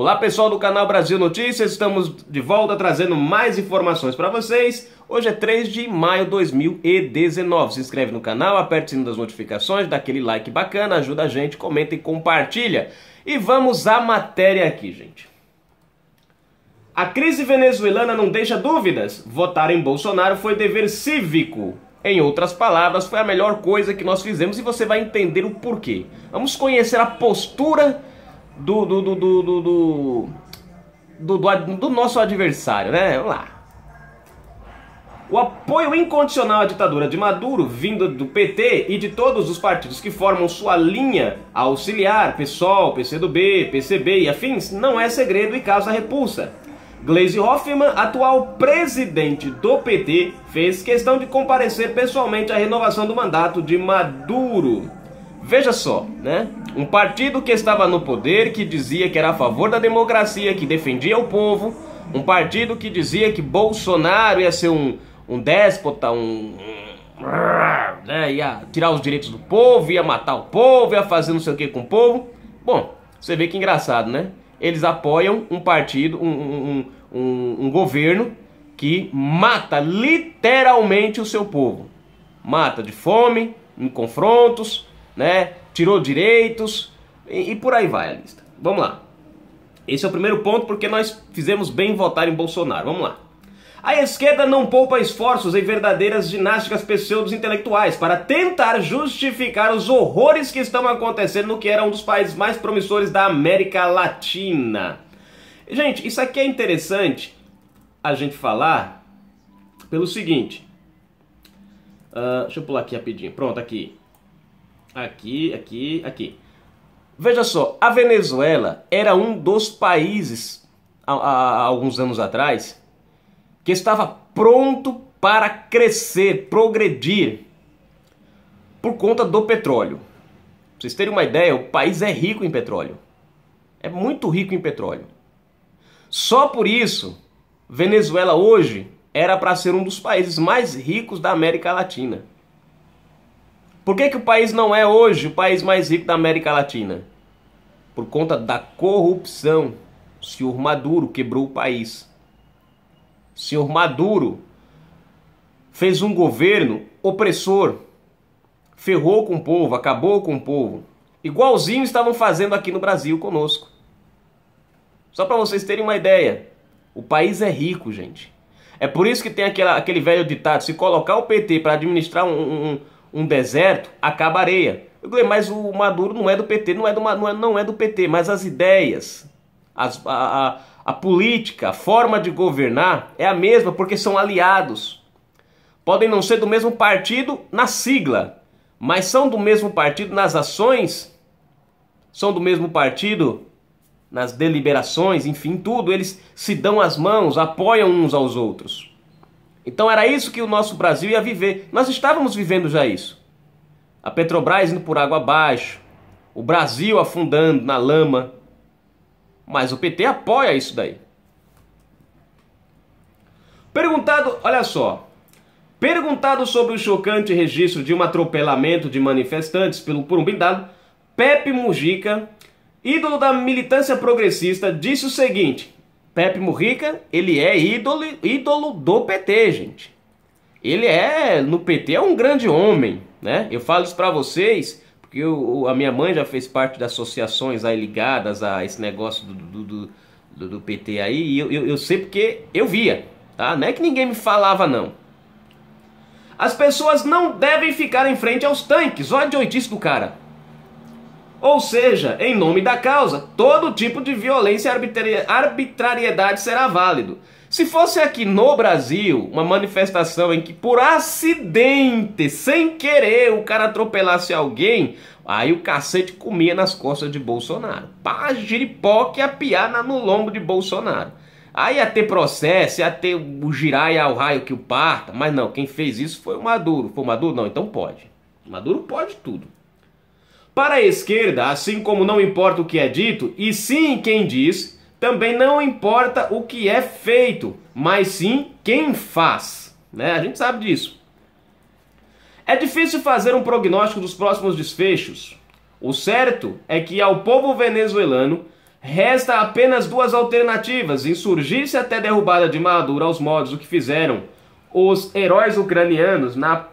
Olá pessoal do canal Brasil Notícias, estamos de volta trazendo mais informações para vocês. Hoje é 3 de maio de 2019. Se inscreve no canal, aperte o sino das notificações, dá aquele like bacana, ajuda a gente, comenta e compartilha. E vamos à matéria aqui, gente. A crise venezuelana não deixa dúvidas. Votar em Bolsonaro foi dever cívico. Em outras palavras, foi a melhor coisa que nós fizemos e você vai entender o porquê. Vamos conhecer a postura do, do, do, do, do, do, do, do, do nosso adversário, né? Vamos lá. O apoio incondicional à ditadura de Maduro, vindo do PT e de todos os partidos que formam sua linha auxiliar, PSOL, PCdoB, PCB e afins, não é segredo e causa repulsa. Gleisi Hoffmann, atual presidente do PT, fez questão de comparecer pessoalmente à renovação do mandato de Maduro. Veja só, né? Um partido que estava no poder, que dizia que era a favor da democracia, que defendia o povo, um partido que dizia que Bolsonaro ia ser um, um déspota, um. Né? ia tirar os direitos do povo, ia matar o povo, ia fazer não sei o que com o povo. Bom, você vê que engraçado, né? Eles apoiam um partido, um, um, um, um governo que mata literalmente o seu povo. Mata de fome, em confrontos, né? Tirou direitos e, e por aí vai a lista. Vamos lá. Esse é o primeiro ponto porque nós fizemos bem votar em Bolsonaro. Vamos lá. A esquerda não poupa esforços em verdadeiras ginásticas pseudos intelectuais para tentar justificar os horrores que estão acontecendo no que era um dos países mais promissores da América Latina. Gente, isso aqui é interessante a gente falar pelo seguinte. Uh, deixa eu pular aqui rapidinho. Pronto, aqui. Aqui, aqui, aqui. Veja só, a Venezuela era um dos países, há, há, há alguns anos atrás, que estava pronto para crescer, progredir, por conta do petróleo. Pra vocês terem uma ideia, o país é rico em petróleo. É muito rico em petróleo. Só por isso, Venezuela hoje era para ser um dos países mais ricos da América Latina. Por que, que o país não é hoje o país mais rico da América Latina? Por conta da corrupção. O senhor Maduro quebrou o país. O senhor Maduro fez um governo opressor, ferrou com o povo, acabou com o povo. Igualzinho estavam fazendo aqui no Brasil conosco. Só para vocês terem uma ideia, o país é rico, gente. É por isso que tem aquela, aquele velho ditado: se colocar o PT para administrar um, um, um deserto, acaba areia. Eu falei, é, mas o Maduro não é do PT, não é do, não é, não é do PT, mas as ideias, as, a, a, a política, a forma de governar é a mesma porque são aliados. Podem não ser do mesmo partido na sigla, mas são do mesmo partido nas ações, são do mesmo partido nas deliberações, enfim, tudo. Eles se dão as mãos, apoiam uns aos outros. Então era isso que o nosso Brasil ia viver. Nós estávamos vivendo já isso. A Petrobras indo por água abaixo, o Brasil afundando na lama. Mas o PT apoia isso daí. Perguntado, olha só. Perguntado sobre o chocante registro de um atropelamento de manifestantes pelo por um blindado, Pepe Mujica, ídolo da militância progressista, disse o seguinte: Pepe Murrica, ele é ídolo, ídolo do PT, gente. Ele é, no PT, é um grande homem, né? Eu falo isso para vocês, porque eu, a minha mãe já fez parte das associações aí ligadas a esse negócio do, do, do, do PT aí, e eu, eu, eu sei porque eu via, tá? Não é que ninguém me falava, não. As pessoas não devem ficar em frente aos tanques, olha a idiotice do cara. Ou seja, em nome da causa, todo tipo de violência e arbitrariedade será válido. Se fosse aqui no Brasil, uma manifestação em que por acidente, sem querer, o cara atropelasse alguém, aí o cacete comia nas costas de Bolsonaro. Pá, giripoque a piada no lombo de Bolsonaro. Aí ia ter processo, ia ter o girai ao raio que o parta, mas não, quem fez isso foi o Maduro. Foi o Maduro? Não, então pode. O Maduro pode tudo. Para a esquerda, assim como não importa o que é dito, e sim quem diz, também não importa o que é feito, mas sim quem faz. Né? A gente sabe disso. É difícil fazer um prognóstico dos próximos desfechos. O certo é que ao povo venezuelano resta apenas duas alternativas: insurgir-se até derrubada de Maduro aos modos do que fizeram os heróis ucranianos na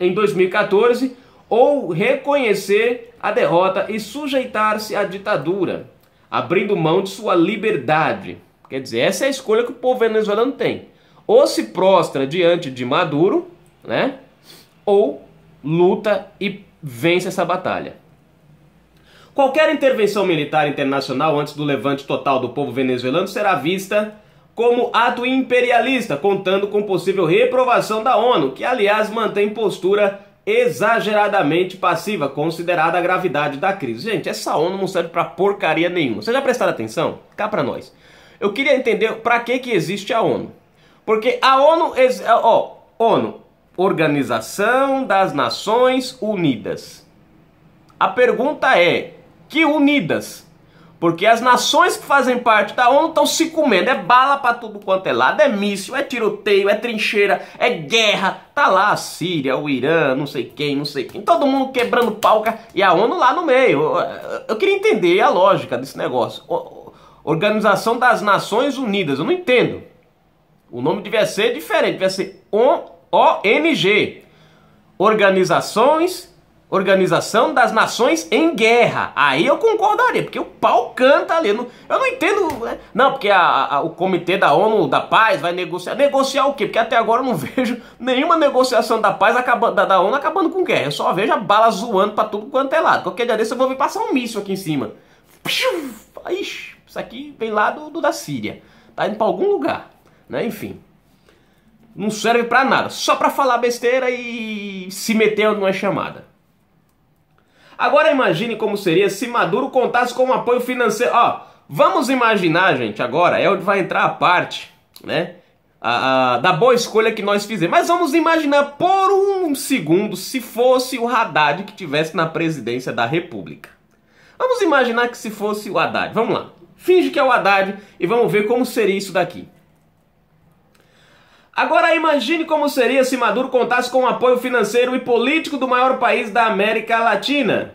em 2014 ou reconhecer a derrota e sujeitar-se à ditadura, abrindo mão de sua liberdade. Quer dizer, essa é a escolha que o povo venezuelano tem. Ou se prostra diante de Maduro, né? Ou luta e vence essa batalha. Qualquer intervenção militar internacional antes do levante total do povo venezuelano será vista como ato imperialista, contando com possível reprovação da ONU, que aliás mantém postura exageradamente passiva, considerada a gravidade da crise. Gente, essa ONU não serve para porcaria nenhuma. Vocês já prestaram atenção? Cá para nós. Eu queria entender para que, que existe a ONU. Porque a ONU, ó, ONU, Organização das Nações Unidas. A pergunta é: que unidas? Porque as nações que fazem parte da ONU estão se comendo. É bala para tudo quanto é lado, é míssil, é tiroteio, é trincheira, é guerra. Tá lá a Síria, o Irã, não sei quem, não sei quem. Todo mundo quebrando palca e a ONU lá no meio. Eu, eu queria entender a lógica desse negócio. Organização das Nações Unidas, eu não entendo. O nome devia ser diferente, devia ser ONG. Organizações Organização das Nações em Guerra. Aí eu concordaria, porque o pau canta ali. Eu não entendo. Né? Não, porque a, a, o Comitê da ONU da Paz vai negociar. Negociar o quê? Porque até agora eu não vejo nenhuma negociação da paz acabando, da, da, ONU acabando com guerra. Eu só vejo a bala zoando pra tudo quanto é lado. Qualquer dia desse eu vou vir passar um míssil aqui em cima. Ixi, isso aqui vem lá do, do da Síria. Tá indo pra algum lugar. Né? Enfim não serve para nada, só para falar besteira e se meter numa chamada. Agora imagine como seria se Maduro contasse com um apoio financeiro. Ó, vamos imaginar, gente, agora é onde vai entrar a parte, né? A, a, da boa escolha que nós fizemos. Mas vamos imaginar por um segundo se fosse o Haddad que tivesse na presidência da República. Vamos imaginar que se fosse o Haddad. Vamos lá. Finge que é o Haddad e vamos ver como seria isso daqui. Agora imagine como seria se Maduro contasse com o apoio financeiro e político do maior país da América Latina.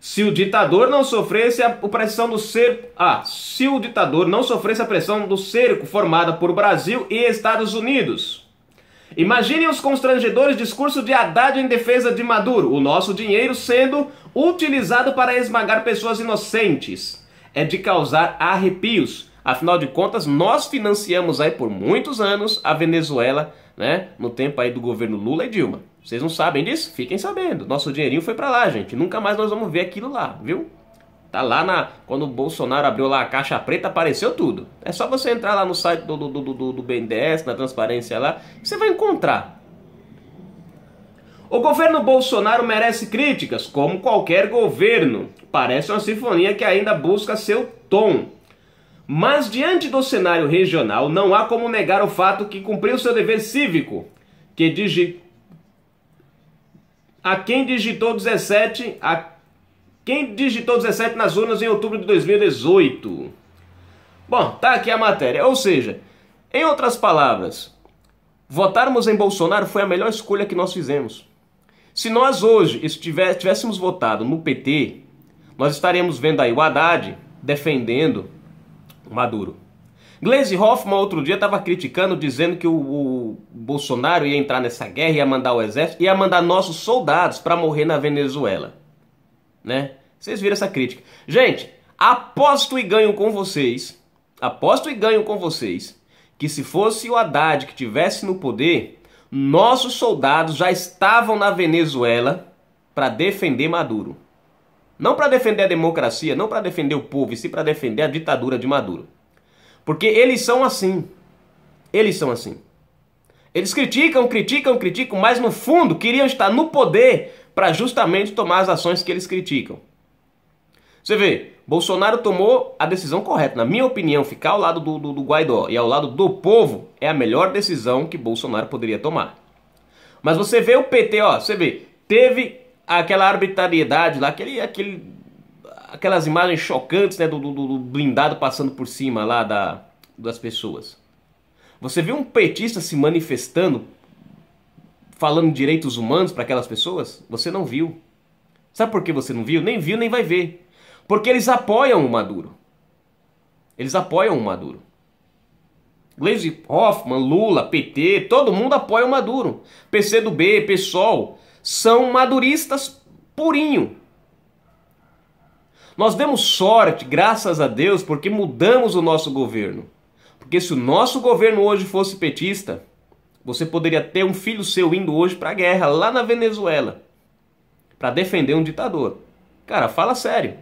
Se o ditador não sofresse a pressão do cerco, ah, se o ditador não sofresse a pressão do cerco formada por Brasil e Estados Unidos. Imaginem os constrangedores discursos de Haddad em defesa de Maduro, o nosso dinheiro sendo utilizado para esmagar pessoas inocentes. É de causar arrepios. Afinal de contas, nós financiamos aí por muitos anos a Venezuela, né? No tempo aí do governo Lula e Dilma. Vocês não sabem disso? Fiquem sabendo. Nosso dinheirinho foi para lá, gente. Nunca mais nós vamos ver aquilo lá, viu? Tá lá na. Quando o Bolsonaro abriu lá a caixa preta, apareceu tudo. É só você entrar lá no site do, do, do, do, do BNDES, na transparência lá, que você vai encontrar. O governo Bolsonaro merece críticas, como qualquer governo. Parece uma sinfonia que ainda busca seu tom. Mas diante do cenário regional, não há como negar o fato que cumpriu seu dever cívico, que digi... a quem digitou 17, a quem digitou 17 nas urnas em outubro de 2018. Bom, tá aqui a matéria. Ou seja, em outras palavras, votarmos em Bolsonaro foi a melhor escolha que nós fizemos. Se nós hoje estivéssemos tivéssemos votado no PT, nós estariamos vendo aí o Haddad defendendo Maduro. Glaze Hoffman outro dia estava criticando, dizendo que o, o, Bolsonaro ia entrar nessa guerra, ia mandar o exército, ia mandar nossos soldados para morrer na Venezuela. Né? Vocês viram essa crítica. Gente, aposto e ganho com vocês, aposto e ganho com vocês, que se fosse o Haddad que tivesse no poder, nossos soldados já estavam na Venezuela para defender Maduro. Não para defender a democracia, não para defender o povo, e sim para defender a ditadura de Maduro. Porque eles são assim. Eles são assim. Eles criticam, criticam, criticam, mas no fundo queriam estar no poder para justamente tomar as ações que eles criticam. Você vê, Bolsonaro tomou a decisão correta. Na minha opinião, ficar ao lado do, do, do, Guaidó e ao lado do povo é a melhor decisão que Bolsonaro poderia tomar. Mas você vê o PT, ó, você vê, teve aquela arbitrariedade lá, aquele, aquele, aquelas imagens chocantes né, do, do, do blindado passando por cima lá da, das pessoas. Você viu um petista se manifestando, falando direitos humanos para aquelas pessoas? Você não viu. Sabe por que você não viu? Nem viu, nem vai ver. Porque eles apoiam o Maduro. Eles apoiam o Maduro. Gleisi Hoffmann, Lula, PT, todo mundo apoia o Maduro. PCdoB, PSOL, são maduristas purinho. Nós demos sorte, graças a Deus, porque mudamos o nosso governo. Porque se o nosso governo hoje fosse petista, você poderia ter um filho seu indo hoje para a guerra lá na Venezuela para defender um ditador. Cara, fala sério,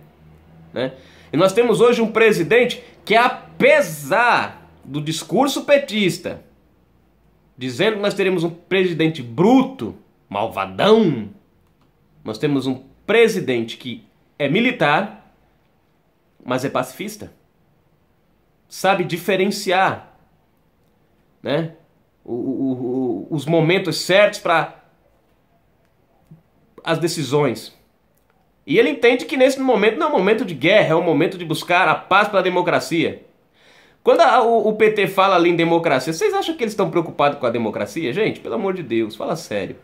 né? E nós temos hoje um presidente que apesar do discurso petista dizendo que nós teremos um presidente bruto, malvadão, nós temos um presidente que é militar, mas é pacifista. Sabe diferenciar né? O, o, o, os momentos certos para as decisões. E ele entende que nesse momento não é um momento de guerra, é um momento de buscar a paz para a democracia. Quando a, o, PT fala ali em democracia, vocês acham que eles estão preocupados com a democracia? Gente, pelo amor de Deus, fala sério.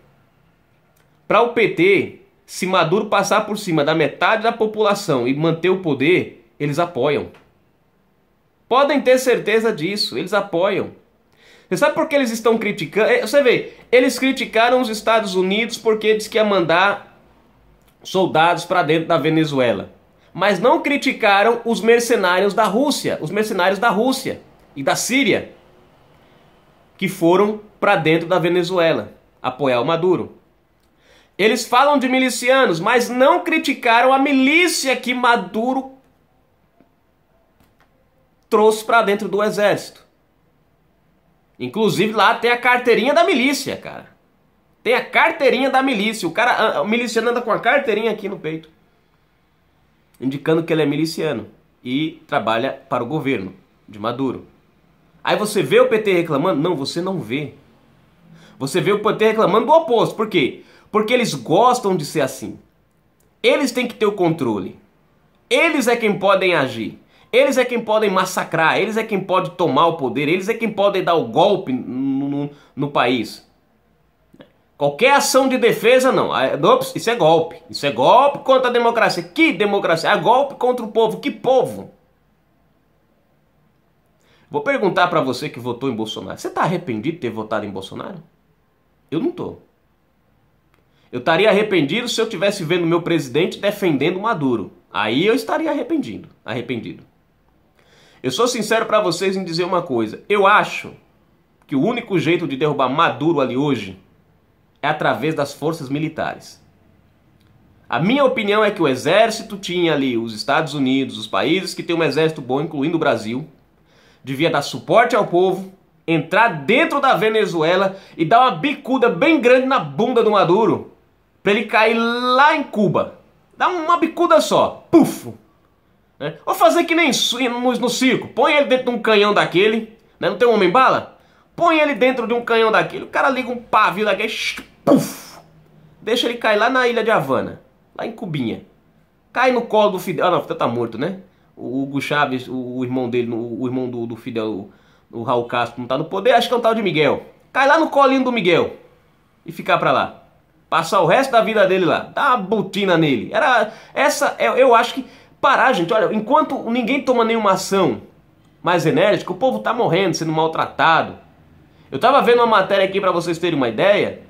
Para o PT, se Maduro passar por cima da metade da população e manter o poder, eles apoiam. Podem ter certeza disso, eles apoiam. Você sabe por que eles estão criticando? É, você vê, eles criticaram os Estados Unidos porque diz que ia mandar soldados para dentro da Venezuela. Mas não criticaram os mercenários da Rússia, os mercenários da Rússia e da Síria, que foram para dentro da Venezuela apoiar o Maduro. Eles falam de milicianos, mas não criticaram a milícia que Maduro trouxe para dentro do exército. Inclusive lá tem a carteirinha da milícia, cara. Tem a carteirinha da milícia. O cara, o miliciano anda com a carteirinha aqui no peito, indicando que ele é miliciano e trabalha para o governo de Maduro. Aí você vê o PT reclamando? Não, você não vê. Você vê o PT reclamando do oposto. Por quê? Porque eles gostam de ser assim. Eles têm que ter o controle. Eles é quem podem agir. Eles é quem podem massacrar. Eles é quem pode tomar o poder. Eles é quem podem dar o golpe no, no, no país. Qualquer ação de defesa, não. Ah, ops, isso é golpe. Isso é golpe contra a democracia. Que democracia? É golpe contra o povo. Que povo? Vou perguntar para você que votou em Bolsonaro. Você tá arrependido de ter votado em Bolsonaro? Eu não tô. Eu estaria arrependido se eu tivesse vendo meu presidente defendendo Maduro. Aí eu estaria arrependido, arrependido. Eu sou sincero para vocês em dizer uma coisa. Eu acho que o único jeito de derrubar Maduro ali hoje é através das forças militares. A minha opinião é que o exército tinha ali os Estados Unidos, os países que têm um exército bom, incluindo o Brasil, devia dar suporte ao povo, entrar dentro da Venezuela e dar uma bicuda bem grande na bunda do Maduro para ele cair lá em Cuba. Dá uma bicuda só, pufo. Né? Ou fazer que nem no, no circo, põe ele dentro de um canhão daquele, né? não tem um homem-bala? Põe ele dentro de um canhão daquele, o cara liga um pavio daquele, puf, deixa ele cair lá na ilha de Havana, lá em Cubinha. Cai no colo do Fidel, ah não, o Fidel tá morto, né? O Hugo Chaves, o, irmão dele, o, irmão do, do Fidel, o Raul Castro não tá no poder, acho que é um tal de Miguel. Cai lá no colinho do Miguel e ficar pra lá. Passar o resto da vida dele lá. dar uma botina nele. Era essa, é, eu acho que parar, gente. Olha, enquanto ninguém toma nenhuma ação mais enérgica, o povo tá morrendo, sendo maltratado. Eu tava vendo uma matéria aqui para vocês terem uma ideia.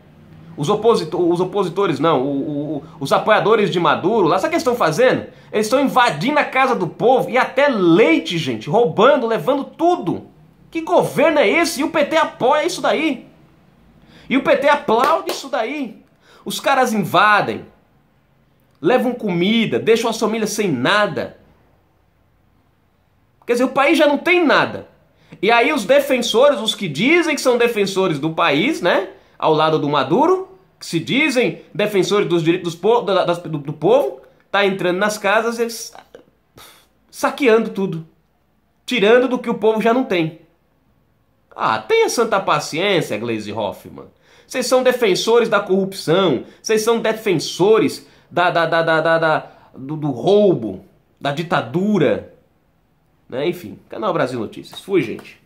Os, oposito os opositores, não, o, o, os apoiadores de Maduro, lá, sabe o que eles estão fazendo? Eles estão invadindo a casa do povo e até leite, gente, roubando, levando tudo. Que governo é esse? E o PT apoia isso daí. E o PT aplaude isso daí. Os caras invadem, levam comida, deixam as famílias sem nada. Quer dizer, o país já não tem nada. E aí os defensores, os que dizem que são defensores do país, né? Ao lado do Maduro, que se dizem defensores dos direitos do, do, do povo, tá entrando nas casas e saqueando tudo. Tirando do que o povo já não tem. Ah, tenha santa paciência, Glaze Hoffman. Vocês são defensores da corrupção, vocês são defensores da, da, da, da, da do, do, roubo, da ditadura. Né? Enfim, Canal Brasil Notícias. Fui, gente.